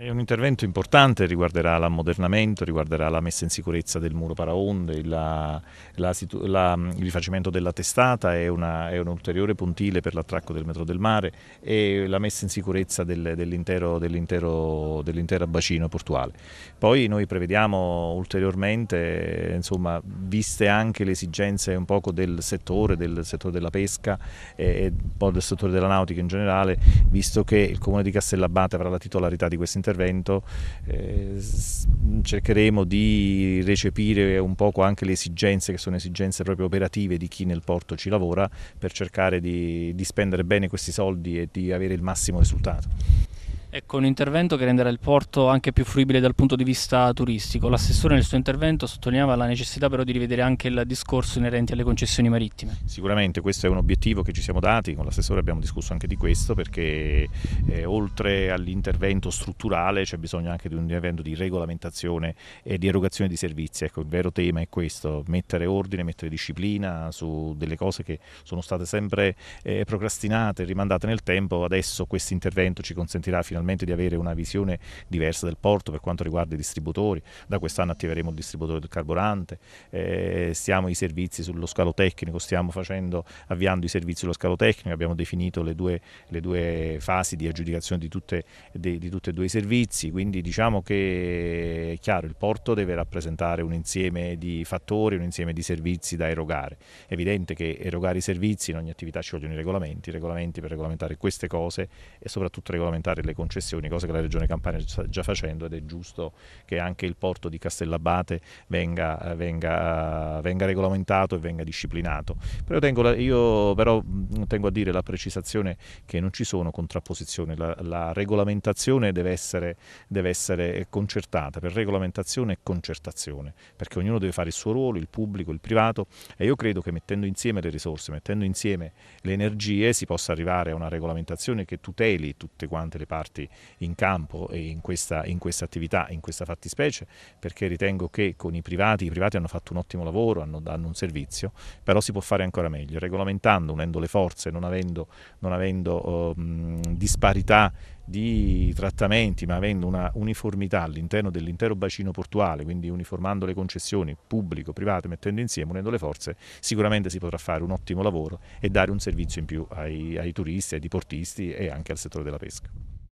È un intervento importante, riguarderà l'ammodernamento, riguarderà la messa in sicurezza del muro paraonde, la, la, la, il rifacimento della testata, è, una, è un ulteriore pontile per l'attracco del metro del mare e la messa in sicurezza del, dell'intero, dell'intero, dell'intero bacino portuale. Poi noi prevediamo ulteriormente insomma, viste anche le esigenze un poco del settore, del settore della pesca e del settore della nautica in generale, visto che il Comune di Castellabate avrà la titolarità di questo intervento, eh, cercheremo di recepire un poco anche le esigenze che sono esigenze proprio operative di chi nel porto ci lavora per cercare di, di spendere bene questi soldi e di avere il massimo risultato. Ecco, un intervento che renderà il porto anche più fruibile dal punto di vista turistico. L'assessore nel suo intervento sottolineava la necessità però di rivedere anche il discorso inerente alle concessioni marittime. Sicuramente questo è un obiettivo che ci siamo dati, con l'assessore abbiamo discusso anche di questo perché eh, oltre all'intervento strutturale c'è bisogno anche di un intervento di regolamentazione e di erogazione di servizi. Ecco, il vero tema è questo, mettere ordine, mettere disciplina su delle cose che sono state sempre eh, procrastinate, rimandate nel tempo. Adesso questo intervento ci consentirà fino finalmente di avere una visione diversa del porto per quanto riguarda i distributori, da quest'anno attiveremo il distributore del carburante, eh, stiamo i servizi sullo scalo tecnico, stiamo facendo, avviando i servizi sullo scalo tecnico, abbiamo definito le due, le due fasi di aggiudicazione di, tutte, di, di tutti e due i servizi, quindi diciamo che è chiaro, il porto deve rappresentare un insieme di fattori, un insieme di servizi da erogare. È evidente che erogare i servizi in ogni attività ci vogliono i regolamenti, regolamenti per regolamentare queste cose e soprattutto regolamentare le condizioni concessioni, cosa che la Regione Campania sta già facendo ed è giusto che anche il porto di Castellabate venga, eh, venga, eh, venga regolamentato e venga disciplinato. Però tengo, la, io, però mm, tengo a dire la precisazione che non ci sono contrapposizioni, la, la regolamentazione deve essere, deve essere concertata, per regolamentazione e concertazione, perché ognuno deve fare il suo ruolo, il pubblico, il privato e io credo che mettendo insieme le risorse, mettendo insieme le energie si possa arrivare a una regolamentazione che tuteli tutte quante le parti impegnati in campo e in questa, in questa attività, in questa fattispecie, perché ritengo che con i privati, i privati hanno fatto un ottimo lavoro, hanno, hanno un servizio, però si può fare ancora meglio, regolamentando, unendo le forze, non avendo, non avendo um, disparità di trattamenti, ma avendo una uniformità all'interno dell'intero bacino portuale, quindi uniformando le concessioni pubblico, privato, mettendo insieme, unendo le forze, sicuramente si potrà fare un ottimo lavoro e dare un servizio in più ai, ai turisti, ai diportisti e anche al settore della pesca.